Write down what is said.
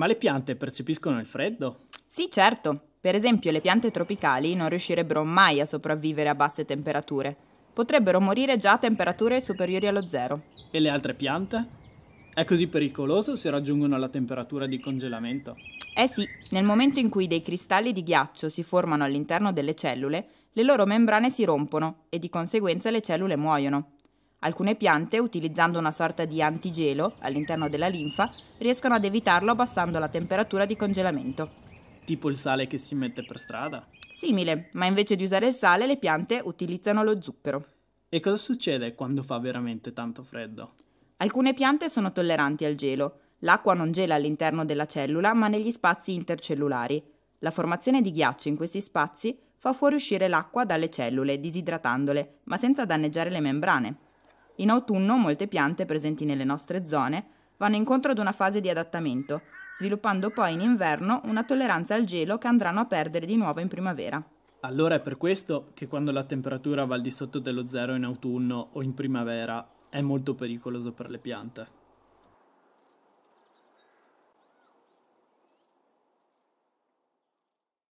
Ma le piante percepiscono il freddo? Sì, certo. Per esempio, le piante tropicali non riuscirebbero mai a sopravvivere a basse temperature. Potrebbero morire già a temperature superiori allo zero. E le altre piante? È così pericoloso se raggiungono la temperatura di congelamento? Eh sì, nel momento in cui dei cristalli di ghiaccio si formano all'interno delle cellule, le loro membrane si rompono e di conseguenza le cellule muoiono. Alcune piante, utilizzando una sorta di antigelo all'interno della linfa, riescono ad evitarlo abbassando la temperatura di congelamento. Tipo il sale che si mette per strada? Simile, ma invece di usare il sale le piante utilizzano lo zucchero. E cosa succede quando fa veramente tanto freddo? Alcune piante sono tolleranti al gelo. L'acqua non gela all'interno della cellula, ma negli spazi intercellulari. La formazione di ghiaccio in questi spazi fa fuoriuscire l'acqua dalle cellule, disidratandole, ma senza danneggiare le membrane. In autunno molte piante presenti nelle nostre zone vanno incontro ad una fase di adattamento, sviluppando poi in inverno una tolleranza al gelo che andranno a perdere di nuovo in primavera. Allora è per questo che quando la temperatura va al di sotto dello zero in autunno o in primavera è molto pericoloso per le piante.